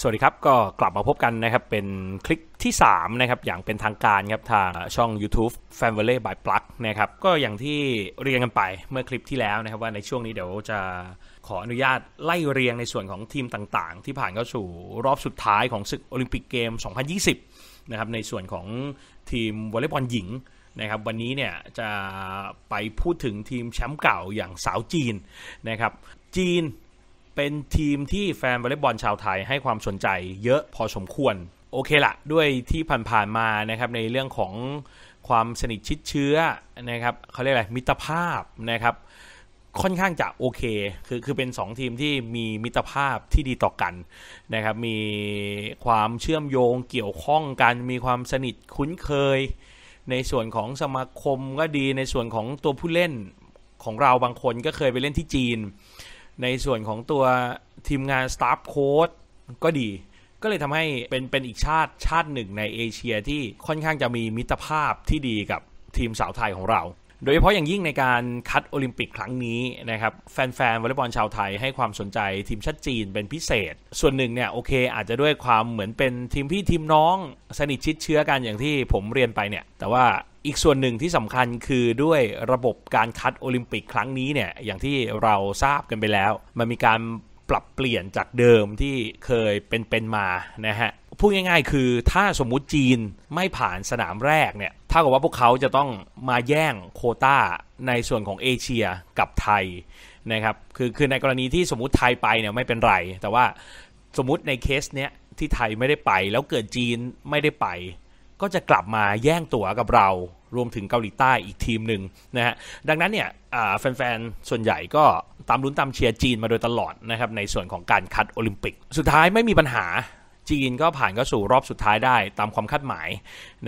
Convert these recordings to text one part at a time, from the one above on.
สวัสดีครับ ก็กลับมาพบกันนะครับ เป็นคลิปที่3นะครับ อย่างเป็นทางการครับทางช่อง YouTube Family by Plug นะครับก็อย่างที่เรียนกันไปเมื่อคลิปที่แล้วนะครับ ว่าในช่วงนี้เดี๋ยวจะขออนุญาตไล่เรียงในส่วนของทีมต่างๆ ที่ผ่านเข้าสู่รอบสุดท้ายของศึกโอลิมปิกเกม 2020นะครับในส่วนของทีมวอลเลย์บอลหญิงนะครับวันนี้เนี่ยจะไปพูดถึงทีมแชมป์เก่าอย่างสาวจีนนะครับจีนเป็นทีมที่แฟนวอลเลย์บอลชาวไทย ให้ความสนใจ เยอะพอสมควร โอเคละด้วยที่ผ่านๆมานะครับในเรื่องของความสนิทชิดเชื้อนะครับเขาเรียกอะไร มิตรภาพนะครับ ค่อนข้างจะโอเค คือคือเป็น 2 ทีมที่มีมิตรภาพที่ดีต่อกันนะครับมีความเชื่อมโยงเกี่ยวข้องกันมีความสนิทคุ้นเคย ในส่วนของสมาคมก็ดีในส่วนของตัวผู้เล่นของเราบางคนก็เคยไปเล่นที่จีนในส่วนของตัวทีมงานสตาฟโค้ดก็ดี ก็เลยทำให้เป็นเป็นอีกชาติชาติหนึ่งในเอเชียที่ค่อนข้างจะมีมิตรภาพที่ดีกับทีมสาวไทยของเราโดยเฉพาะอย่างยิ่งในการคัดโอลิมปิกครั้งนี้นะครับ แฟนๆ วอลเลย์บอลชาวไทย ให้ความสนใจทีมชาติจีนเป็นพิเศษ ส่วนหนึ่งเนี่ยโอเค อาจจะด้วยความเหมือนเป็นทีมพี่ทีมน้องสนิทชิดเชื้อกันอย่างที่ผมเรียนไปเนี่ยแต่ว่าอีกส่วนหนึ่งที่สำคัญคือด้วยระบบการคัดโอลิมปิกครั้งนี้เนี่ยอย่างที่เราทราบกันไปแล้ว มันมีการปรับเปลี่ยนจากเดิมที่เคยเป็นเป็นมานะฮะพูดง่ายๆ คือถ้าสมมุติจีนไม่ผ่านสนามแรกเนี่ยถ้ากับว่า พวกเขาจะต้องมาแย่งโคต้าในส่วนของเอเชียกับไทยนะครับคือคือในกรณีที่สมมติไทยไปเนี่ยไม่เป็นไร แต่ว่าสมมติในเคสเนี้ยที่ไทยไม่ได้ไป แล้วเกิดจีนไม่ได้ไป ก็จะกลับมาแย่งตั๋วกับเรารวมถึงเกาหลีใต้อีกทีมหนึ่งนะฮะดังนั้นเนี่ยแฟนๆ ส่วนใหญ่ก็ตามลุ้นตามเชียร์จีนมาโดยตลอดนะครับในส่วนของการคัดโอลิมปิก สุดท้ายไม่มีปัญหาจีนก็ผ่านเข้าสู่รอบสุดท้ายได้ตามความคาดหมาย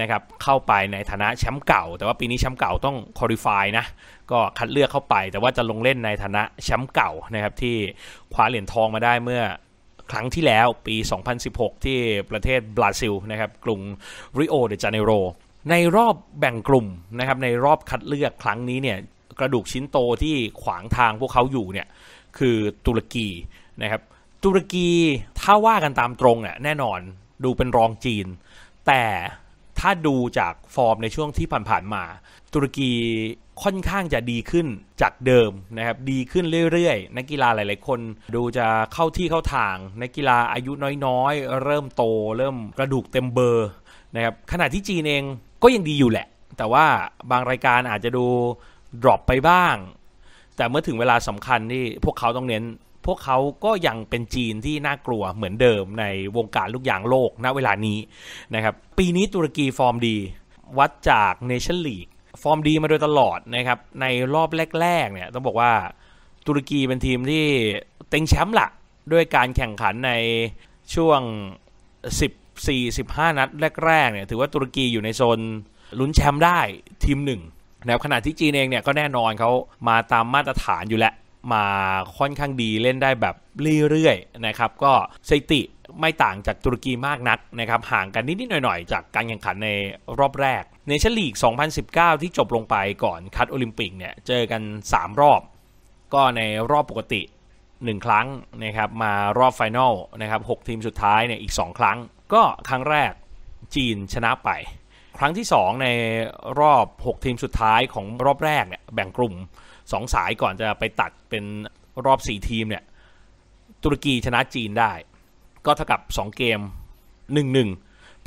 นะครับเข้าไปในฐานะแชมป์เก่า แต่ว่าปีนี้แชมป์เก่าต้องคอริฟายนะ ก็คัดเลือกเข้าไป แต่ว่าจะลงเล่นในฐานะแชมป์เก่านะครับ ที่คว้าเหรียญทองมาได้เมื่อ ครั้งที่แล้วปี 2016 ที่ประเทศบราซิลนะครับกรุงริโอเดจาเนโร ในรอบแบ่งกลุ่มนะครับในรอบคัดเลือกครั้งนี้เนี่ยกระดูกชิ้นโตที่ขวางทางพวกเขาอยู่เนี่ยคือตุรกีนะครับตุรกีถ้าว่ากันตามตรงอ่ะแน่นอนดูเป็นรองจีน แต่ถ้าดูจากฟอร์มในช่วงที่ผ่านๆมาตุรกีค่อนข้างจะดีขึ้นจากเดิมนะครับดีขึ้นเรื่อยๆนักกีฬาหลาย ๆคน ดูจะเข้าที่เข้าทางนักกีฬาอายุน้อยๆ เริ่มโตเริ่มกระดูกเต็มเบอร์นะครับขณะที่จีนเองก็ยังดีอยู่แหละ แต่ว่าบางรายการอาจจะดูดรอปไปบ้างแต่เมื่อถึงเวลาสำคัญที่พวกเขาต้องเน้นพวกเขาก็ยังเป็นจีนที่น่ากลัวเหมือนเดิมในวงการลูกยางโลกณเวลานี้นะครับปีนี้ตุรกีฟอร์มดี วัดจากเนชั่นลีกฟอร์มดีมาโดยตลอดนะครับในรอบแรกๆเนี่ยต้องบอกว่า ตุรกีเป็นทีมที่เต็งแชมป์ละด้วยการแข่งขันในช่วง 14 15 นัดแรกๆเนี่ยถือว่าตุรกีอยู่ในโซนลุ้นแชมป์ได้ทีมหนึ่งนะขณะที่จีนเองเนี่ยก็แน่นอนเขามาตามมาตรฐานอยู่แล้วมาค่อนข้างดีเล่นได้แบบเรื่อยๆนะครับก็สถิติไม่ต่างจากตุรกีมากนักนะครับห่างกันนิดๆ หน่อยๆ จากการแข่งขันในรอบแรก ในชลีก 2019 ที่จบลงไปก่อนคัดโอลิมปิกเนี่ยเจอกัน 3 รอบ ก็ในรอบปกติ 1 ครั้งนะครับมารอบไฟแนลนะครับ6ทีมสุดท้ายเนี่ยอีก 2 ครั้งก็ครั้งแรกจีนชนะไป ครั้งที่ 2 ในรอบ 6 ทีมสุดท้ายของรอบแรกเนี่ยแบ่งกลุ่มสองสายก่อนจะไปตัดเป็นรอบสี่ทีมเนี่ย ตุรกีชนะจีนได้ ก็เท่ากับสองเกมหหนนึึ่ง่ง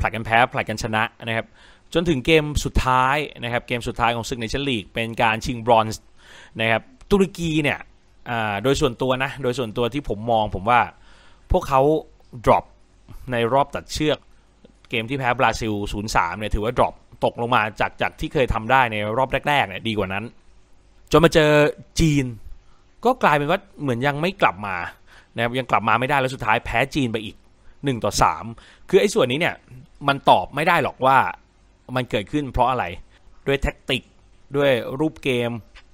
ผลัดกันแพ้ ผลัดกันชนะนะครับ จนถึงเกมสุดท้ายนะครับ เกมสุดท้ายของศึกในชั้นลีกเป็นการชิงบรอนซ์นะครับ ตุรกีเนี่ยโดยส่วนตัวนะ โดยส่วนตัวที่ผมมองผมว่าพวกเขา drop ในรอบตัดเชือกเกมที่แพ้บราซิล0-3เนี่ยถือว่า drop ตกลงมาจากจากที่เคยทำได้ในรอบแรกๆเนี่ยดีกว่านั้นจนมาเจอจีน ก็กลายเป็นว่าเหมือนยังไม่กลับมานะครับยังกลับมาไม่ได้แล้วสุดท้ายแพ้จีนไปอีก 1 ต่อ 3 คือไอ้ส่วนนี้เนี่ยมันตอบไม่ได้หรอกว่ามันเกิดขึ้นเพราะอะไร ด้วยแท็กติก ด้วยรูปเกม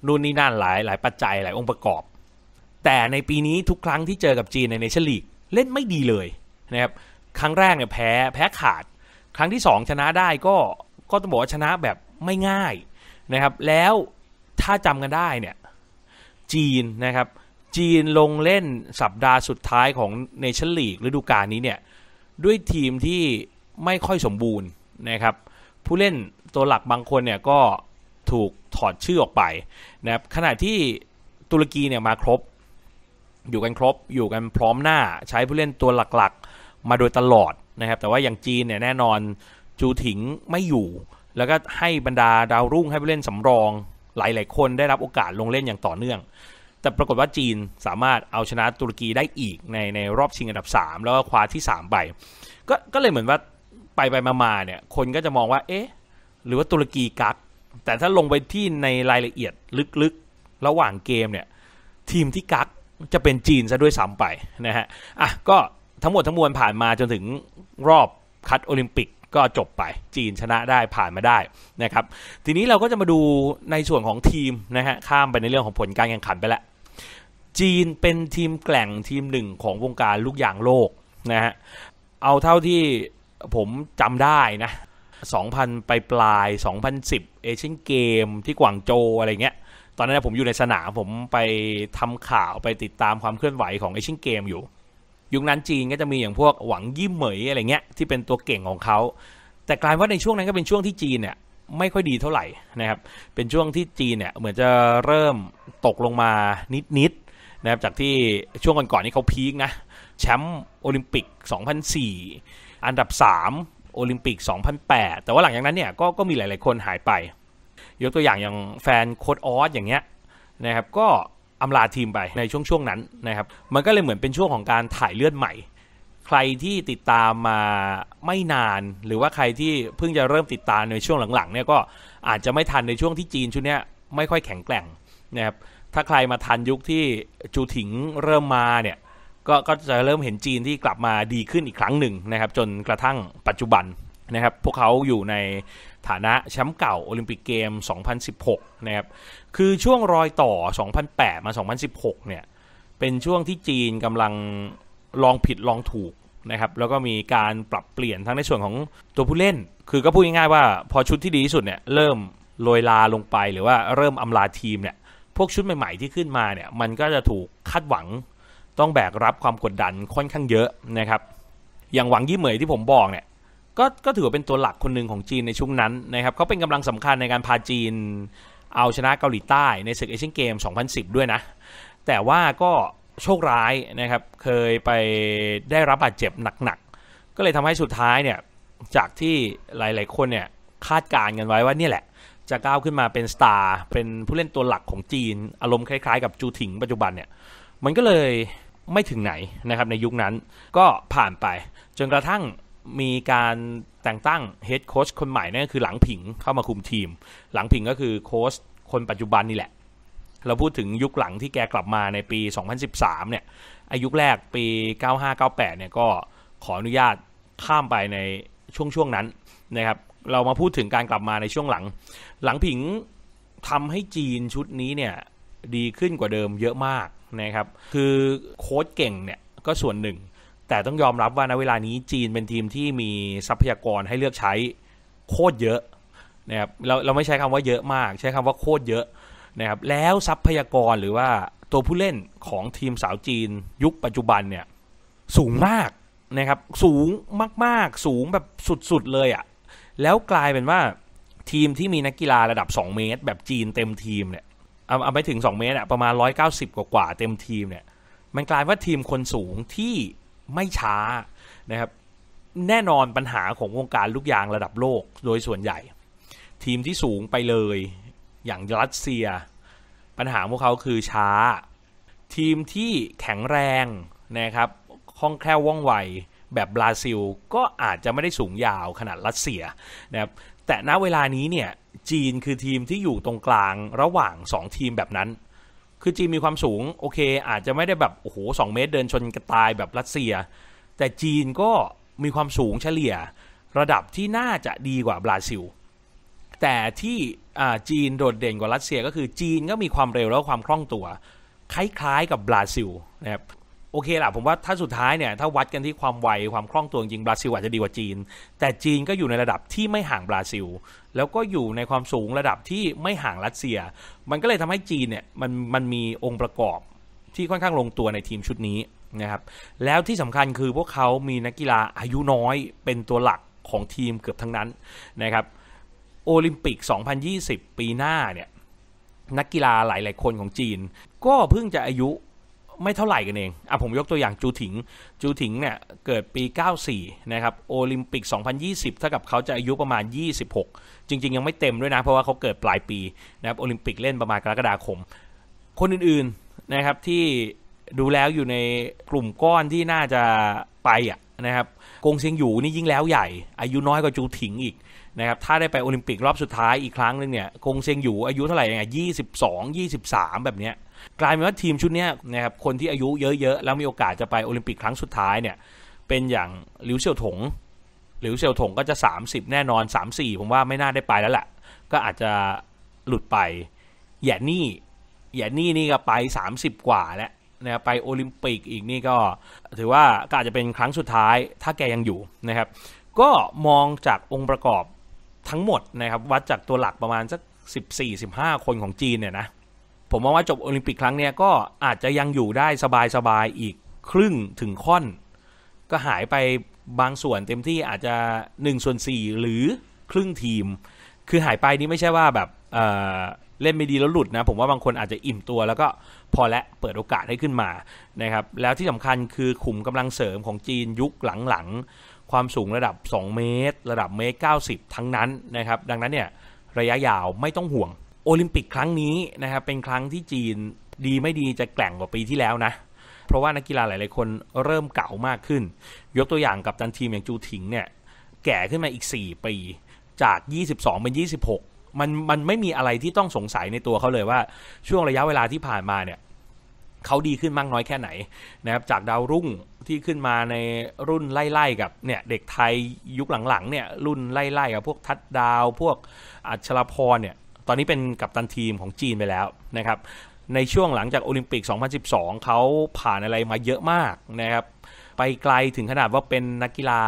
นู่นนี่นั่นหลายหลายปัจจัยหลายองค์ประกอบ แต่ในปีนี้ทุกครั้งที่เจอกับจีนในเนชั่นลีก เล่นไม่ดีเลยนะครับ ครั้งแรกเนี่ยแพ้แพ้ขาดครั้งที่2ชนะได้ก็ก็ต้องบอกว่าชนะแบบไม่ง่ายนะครับแล้วถ้าจำกันได้เนี่ย จีนนะครับ จีนลงเล่นสัปดาห์สุดท้ายของเนชั่นลีกฤดูกาลนี้เนี่ย ด้วยทีมที่ไม่ค่อยสมบูรณ์นะครับ ผู้เล่นตัวหลักบางคนเนี่ยก็ถูกถอดชื่อออกไปนะครับ ขณะที่ตุรกีเนี่ยมาครบ อยู่กันครบ อยู่กันพร้อมหน้า ใช้ผู้เล่นตัวหลักๆ มาโดยตลอดนะครับ แต่ว่าอย่างจีนเนี่ยแน่นอนจูถิงไม่อยู่ แล้วก็ให้บรรดาดาวรุ่งให้ผู้เล่นสำรองหลายๆ คนได้รับโอกาสลงเล่นอย่างต่อเนื่อง แต่ปรากฏว่าจีนสามารถเอาชนะ ตุรกีได้อีก ในในรอบชิงอันดับ 3 แล้วก็คว้าที่3ไป ก็ก็เลยเหมือนว่าไปไปมาๆเนี่ยคนก็จะมองว่า เอ๊ะหรือว่าตุรกีกัก แต่ถ้าลงไปที่ในรายละเอียดลึกๆ ระหว่างเกม เนี่ย ทีมที่กักจะเป็นจีนซะด้วยซ้ำไปนะฮะ อ่ะก็ทั้งหมดทั้งมวลผ่านมาจนถึงรอบคัดโอลิมปิกก็จบไปจีนชนะได้ผ่านมาได้นะครับ ทีนี้เราก็จะมาดูในส่วนของทีมนะฮะข้ามไปในเรื่องของผลการแข่งขันไปละจีนเป็นทีมแกล่งทีมหนึ่งของวงการลูกยางโลกนะฮะเอาเท่าที่ผมจำได้นะ 2000 ไปปลาย 2010 เอเชียนเกมที่กวางโจอะไรเงี้ยตอนนั้นผมอยู่ในสนามผมไปทำข่าวไปติดตามความเคลื่อนไหวของเอเชียนเกมอยู่ยุคนั้นจีนก็จะมีอย่างพวกหวังยี่เหมยอะไรเงี้ยที่เป็นตัวเก่งของเขาแต่กลายว่าในช่วงนั้นก็เป็นช่วงที่จีนเนี่ยไม่ค่อยดีเท่าไหร่นะครับเป็นช่วงที่จีนเนี่ยเหมือนจะเริ่มตกลงมานิดๆนะครับจากที่ช่วงก่อนๆนี้เขาพีคนะแชมป์โอลิมปิก 2004 อันดับ3โอลิมปิก 2008 แต่ว่าหลังจากนั้นเนี่ยกก็มีหลายๆคนหายไปยกตัวอย่างอย่างแฟนโคดออสอย่างเงี้ยนะครับก็อาลาทีม ไปในช่วง ช่วง นั้นนะครับมันก็เลยเหมือนเป็นช่วงของการถ่ายเลือดใหม่ ใครที่ติดตามมาไม่นานหรือว่าใครที่เพิ่งจะเริ่มติดตามในช่วงหลังๆเนี่ยก็อาจจะไม่ทันในช่วงที่จีนชุดนี้ไม่ค่อยแข็งแกร่งนะครับถ้าใครมาทันยุคที่จูถิงเริ่มมาเนี่ยก็ก็จะเริ่มเห็นจีนที่กลับมาดีขึ้นอีกครั้งหนึ่งนะครับ จนกระทั่งปัจจุบันนะครับพวกเขาอยู่ในฐานะแชมป์เก่า โอลิมปิกเกม 2016 นะครับ คือช่วงรอยต่อ 2008 มา 2016 เนี่ย เป็นช่วงที่จีนกำลังลองผิดลองถูก นะครับ แล้วก็มีการปรับเปลี่ยน ทั้ง ในส่วนของตัวผู้เล่น คือก็ พูด ง่ายๆว่า พอชุดที่ดีที่สุด เนี่ย เริ่มโรยลาลงไปหรือว่าเริ่มอำลาทีมเนี่ย พวกชุดใหม่ๆที่ขึ้นมาเนี่ย มันก็จะถูกคาดหวัง ต้องแบกรับความกดดันค่อนข้างเยอะนะครับ อย่างหวังยี่เหมยที่ผมบอกเนี่ยก็ก็ถือว่าเป็นตัวหลักคนหนึ่งของจีนในช่วงนั้นนะครับเขาเป็นกำลังสำคัญในการพาจีน เอาชนะเกาหลีใต้ในศึกเอเชียนเกม 2010 ด้วยนะ แต่ว่าก็โชคร้ายนะครับ เคยไปได้รับบาดเจ็บหนักๆ ก็เลยทำให้สุดท้ายเนี่ย จากที่หลายๆคนเนี่ย คาดการณ์กันไว้ว่านี่แหละ จะก้าวขึ้นมาเป็นสตาร์เป็นผู้เล่นตัวหลักของจีน อารมณ์คล้ายๆกับจูถิงปัจจุบันเนี่ยมันก็เลยไม่ถึงไหนนะครับในยุคนั้นก็ผ่านไปจนกระทั่งมีการแต่งตั้งเฮดโค้ชคนใหม่นั่นคือหลังผิงเข้ามาคุมทีม หลังผิงก็คือโค้ชคนปัจจุบันนี่แหละ เราพูดถึงยุคหลังที่แกกลับมาในปี 2013 เนี่ยอายุแรกปี 95-98เนี่ยก็ขออนุญาตข้ามไปในช่วงช่วงนั้นนะครับเรามาพูดถึงการกลับมาในช่วงหลัง หลังผิงทำให้จีนชุดนี้เนี่ยดีขึ้นกว่าเดิมเยอะมากนะครับคือโค้ชเก่งเนี่ยก็ส่วนหนึ่งแต่ต้องยอมรับว่าณเวลานี้จีนเป็นทีมที่มีทรัพยากรให้เลือกใช้โคตรเยอะนะครับเราเราไม่ใช้คำว่าเยอะมากใช้คำว่าโคตรเยอะนะครับแล้วทรัพยากรหรือว่าตัวผู้เล่นของทีมสาวจีน ยุคปัจจุบันเนี่ยสูงมากนะครับ สูงมากๆ สูงแบบสุดๆเลยอะ่ะแล้วกลายเป็นว่าทีมที่มีนักกีฬาระดับ 2 เมตร แบบจีนเต็มทีมเนี่ยเอาเอาไปถึง2เมตรอะประมาณ190 กว่าาเต็มทีมเนี่ยมันกลายว่าทีมคนสูงที่ไม่ช้านะครับแน่นอนปัญหาของวงการลูกยางระดับโลกโดยส่วนใหญ่ ทีมที่สูงไปเลยอย่างรัสเซีย ปัญหาพวกเขาคือช้าทีมที่แข็งแรงนะครับคล่องแคล่วว่องไวแบบบราซิลก็อาจจะไม่ได้สูงยาวขนาดรัสเซียนะครับแต่ณเวลานี้เนี่ยจีนคือทีมที่อยู่ตรงกลางระหว่าง 2 ทีมแบบนั้นคือจีนมีความสูงโอเคอาจจะไม่ได้แบบ โอ้โหสองเมตรเดินชนกระตายแบบรัสเซีย แต่จีนก็มีความสูงเฉลี่ยระดับที่น่าจะดีกว่าบราซิลแต่ที่จีนโดดเด่นกว่ารัสเซียก็คือจีนก็มีความเร็วและความคล่องตัว คล้ายๆกับบราซิลนะครับโอเคแหละผมว่าถ้าสุดท้ายเนี่ยถ้าวัดกันที่ความไว ความคล่องตัวจริงบราซิล อาจจะดีกว่าจีน แต่จีนก็อยู่ในระดับที่ไม่ห่างบราซิล แล้วก็อยู่ในความสูงระดับที่ไม่ห่างรัสเซีย มันก็เลยทำให้จีนเนี่ยมันมันมีองค์ประกอบที่ค่อนข้างลงตัวในทีมชุดนี้นะครับแล้วที่สำคัญคือพวกเขามีนักกีฬาอายุน้อยเป็นตัวหลักของทีมเกือบทั้งนั้นนะครับโอลิมปิก 2020 ปีหน้าเนี่ยนักกีฬาหลาย ๆ คนของจีน ก็เพิ่งจะอายุไม่เท่าไหร่กันเอง อ่ะผมยกตัวอย่างจูถิง จูถิงเนี่ยเกิดปี 94นะครับโอลิมปิก 2020เท่ากับเขาจะอายุประมาณ 26 จริงๆ ยังไม่เต็มด้วยนะ เพราะว่าเขาเกิดปลายปีนะครับโอลิมปิกเล่นประมาณกรกฎาคม คนอื่นๆนะครับที่ดูแล้วอยู่ในกลุ่มก้อนที่น่าจะไปอ่ะนะครับกงเซียงอยู่นี่ยิ่งแล้วใหญ่ อายุน้อยกว่าจูถิงอีกนะครับถ้าได้ไปโอลิมปิกรอบสุดท้ายอีกครั้งนึงเนี่ย คงเซียงอยู่อายุเท่าไหร่เนี่ยยี่สิบสองยี่สิบสามแบบเนี้ยกลายเป็นว่าทีมชุดเนี้ยนะครับ คนที่อายุเยอะๆแล้วมีโอกาสจะไปโอลิมปิกครั้งสุดท้ายเนี่ย เป็นอย่างหลิวเซี่ยวถง หลิวเซี่ยวถงก็จะ 30 แน่นอน 3-4 ผมว่าไม่น่าได้ไปแล้วแหละ ก็อาจจะหลุดไปหย่นี่หย่นี่นี่ก็ไป 30 กว่าแล้วนะไปโอลิมปิกอีกนี่ก็ถือว่าก็อาจจะเป็นครั้งสุดท้าย ถ้าแกยังอยู่นะครับ ก็มองจากองค์ประกอบทั้งหมดนะครับวัดจากตัวหลักประมาณสัก14-15คนของจีนเนี่ยนะ ผมมองว่าจบโอลิมปิกครั้งเนี้ยก็อาจจะยังอยู่ได้สบาย ๆ อีกครึ่งถึงค่อน ก็หายไปบางส่วนเต็มที่อาจจะ1ส่วน4หรือครึ่งทีม คือหายไปนี้ไม่ใช่ว่าแบบเเล่นไม่ดีแล้วหลุดนะ ผมว่าบางคนอาจจะอิ่มตัวแล้วก็พอและเปิดโอกาสให้ขึ้นมานะครับแล้วที่สำคัญคือขุมกำลังเสริมของจีนยุคหลังๆความสูงระดับ 2 เมตร ระดับเมตร90 ทั้งนั้นนะครับ ดังนั้นเนี่ย ระยะยาวไม่ต้องห่วง โอลิมปิกครั้งนี้นะครับ เป็นครั้งที่จีนดีไม่ดีจะแกล่งกว่าปีที่แล้วนะ เพราะว่า นักกีฬาหลาย ๆ คนเริ่มเก่ามากขึ้น ยกตัวอย่างกับตันทีม อย่างจูถิงเนี่ย แก่ขึ้นมาอีก 4 ปีจาก 22 เป็น 26 มันมันไม่มีอะไรที่ต้องสงสัยในตัวเขาเลยว่า ช่วงระยะเวลาที่ผ่านมาเนี่ยเขาดีขึ้นมากน้อยแค่ไหนนะครับจากดาวรุ่งที่ขึ้นมาในรุ่นไล่ๆกับเนี่ยเด็กไทยยุคหลังๆเนี่ยรุ่นไล่ๆกับพวกทัดดาวพวกอัชรพรเนี่ยตอนนี้เป็นกัปตันทีมของจีนไปแล้วนะครับในช่วงหลังจากโอลิมปิก 2012เขาผ่านอะไรมาเยอะมากนะครับ ไปไกลถึงขนาดว่าเป็นนักกีฬา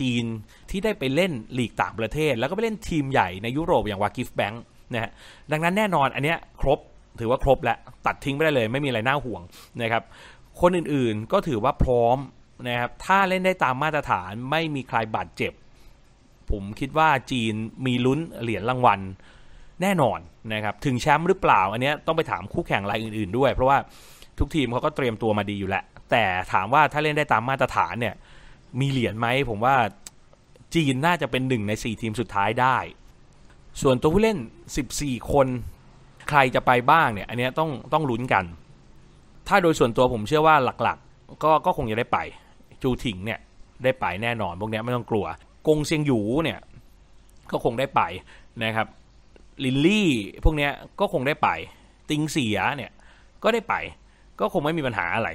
จีนที่ได้ไปเล่นหลีกต่างประเทศแล้วก็ไปเล่นทีมใหญ่ในยุโรปอย่างวากิฟแบงค์นะฮะดังนั้นแน่นอนอันเนี้ยครบถือว่าครบแล้ว ตัดทิ้งไปได้เลย ไม่มีอะไรน่าห่วงนะครับ คนอื่นๆก็ถือว่าพร้อมนะครับ ถ้าเล่นได้ตามมาตรฐานไม่มีใครบาดเจ็บ ผมคิดว่าจีนมีลุ้นเหรียญรางวัลแน่นอนนะครับถึงแชมป์หรือเปล่าอันนี้ต้องไปถามคู่แข่งรายอื่นๆ ด้วย เพราะว่าทุกทีมเขาก็เตรียมตัวมาดีอยู่แล้วแต่ถามว่าถ้าเล่นได้ตามมาตรฐานเนี่ยมีเหรียญไหมผมว่าจีนน่าจะเป็นหนึ่งใน 4 ทีมสุดท้ายได้ ส่วนตัวผู้เล่น 14 คนใครจะไปบ้างเนี่ย อันนี้ต้องต้องลุ้นกัน ถ้าโดยส่วนตัวผมเชื่อว่าหลักๆ ก็ก็คงจะได้ไป จูถิงเนี่ยได้ไปแน่นอนพวกนี้ไม่ต้องกลัวกงเซียงหยูเนี่ยก็คงได้ไปนะครับ ลินลี่พวกนี้ก็คงได้ไป ติงเสียเนี่ยก็ได้ไป ก็คงไม่มีปัญหาอะไร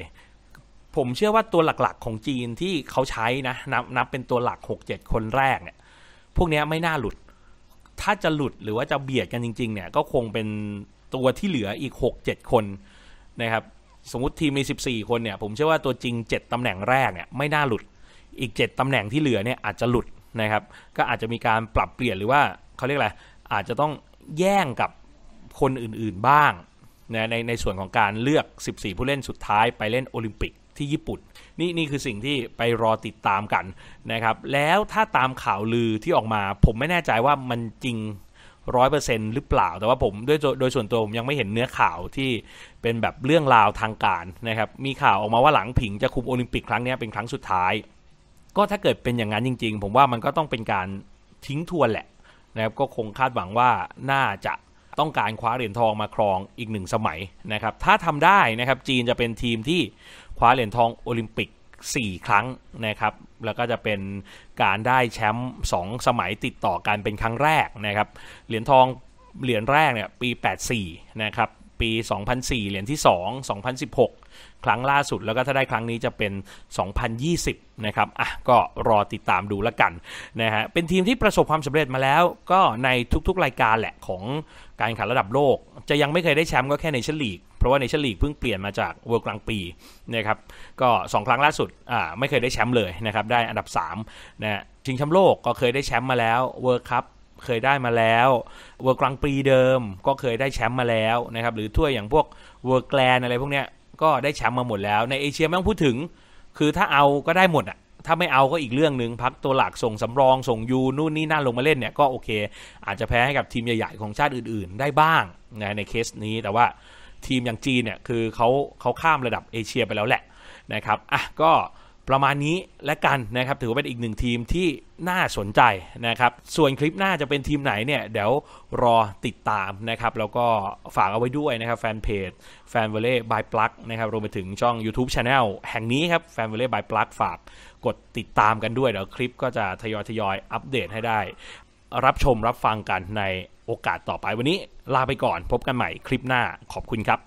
ผมเชื่อว่าตัวหลักๆ ของจีนที่เขาใช้นะ นับนับเป็นตัวหลัก6-7คนแรกเนี่ยพวกนี้ไม่น่าหลุดถ้าจะหลุดหรือว่าจะเบียดกันจริงๆเนี่ยก็คงเป็นตัวที่เหลืออีก 6 7 คนนะครับสมมติทีมมี 14 คนเนี่ยผมเชื่อว่าตัวจริง 7ตำแหน่งแรกเนี่ยไม่น่าหลุดอีก 7ตำแหน่งที่เหลือเนี่ยอาจจะหลุดนะครับก็อาจจะมีการปรับเปลี่ยนหรือว่าเขาเรียกอะไรอาจจะต้องแย่งกับคนอื่นๆบ้างนะในในส่วนของการเลือก 14ผู้เล่นสุดท้ายไปเล่นโอลิมปิกที่ญี่ปุ่นนี่นี่คือสิ่งที่ไปรอติดตามกันนะครับ แล้วถ้าตามข่าวลือที่ออกมา ผมไม่แน่ใจว่ามันจริงร้อยเปอร์เซ็นต์หรือเปล่า แต่ว่าผมด้วยโดยส่วนตัวผมยังไม่เห็นเนื้อข่าวที่เป็นแบบเรื่องราวทางการนะครับ มีข่าวออกมาว่าหลังผิงจะคุมโอลิมปิกครั้งนี้เป็นครั้งสุดท้าย ก็ถ้าเกิดเป็นอย่างนั้นจริงๆ ผมว่ามันก็ต้องเป็นการทิ้งทวนแหละนะครับก็คงคาดหวังว่าน่าจะต้องการคว้าเหรียญทองมาครองอีกหนึ่งสมัยนะครับถ้าทำได้นะครับจีนจะเป็นทีมที่คว้าเหรียญทองโอลิมปิก 4 ครั้งนะครับ แล้วก็จะเป็นการได้แชมป์2สมัยติดต่อกันเป็นครั้งแรก นะครับ เหรียญทอง เหรียญแรกเนี่ยปี 84นะครับปี 2004 เหรียญที่ 2 2016 ครั้งล่าสุด แล้วก็ถ้าได้ครั้งนี้จะเป็น 2020 นะครับ อ่ะ ก็รอติดตามดูแล้วกันนะฮะเป็นทีมที่ประสบความสำเร็จมาแล้ว ก็ในทุกๆรายการแหละของการแข่งขันระดับโลก จะยังไม่เคยได้แชมป์ก็แค่ในชั้นลีกเพราะว่าในเนลีกเพิ่งเปลี่ยนมาจากเวิร์กลางปีนะครับ ก็2ครั้งล่าสุดอ่าไม่เคยได้แชมป์เลยนะครับ ได้อันดับ3นะชิงแชมป์โลกก็เคยได้แชมป์มาแล้ว เวิร์กคัพเคยได้มาแล้ว เวิร์กลางปีเดิมก็เคยได้แชมป์มาแล้วนะครับ หรือถ้วยอย่างพวกเวิร์กแกลนอะไรพวกเนี้ยก็ได้แชมป์มาหมดแล้ว ในเอเชียไม่ต้องพูดถึง คือถ้าเอาก็ได้หมดอ่ะถ้าไม่เอาก็อีกเรื่องหนึ่งพักตัวหลักส่งสำรอง ส่งยูนู่นนี่นั่นลงมาเล่นเนี่ยก็โอเค อาจจะแพ้ให้กับทีมใหญ่ๆของชาติอื่น ๆ ได้บ้างนะในเคสนี้ แต่ว่าทีม อย่างจีนเนี่ยคือเขาเขาข้ามระดับเอเชียไปแล้วแหละนะครับอ่ะก็ประมาณนี้และกันนะครับถือว่าเป็นอีกหนึ่งทีมที่น่าสนใจนะครับส่วนคลิปหน้าจะเป็นทีมไหนเนี่ยเดี๋ยวรอติดตามนะครับแล้วก็ฝากเอาไว้ด้วยนะครับแฟนเพจแฟนเวลเล่บายปลั๊กนะครับรวมไปถึงช่อง YouTube Channel แห่งนี้ครับแฟนเวลเล่บายปลั๊กฝากกดติดตามกันด้วยเดี๋ยวคลิปก็จะทยอยทยอยอัปเดตให้ได้ รับชมรับฟังกันในโอกาสต่อไปวันนี้ลาไปก่อนพบกันใหม่คลิปหน้าขอบคุณครับ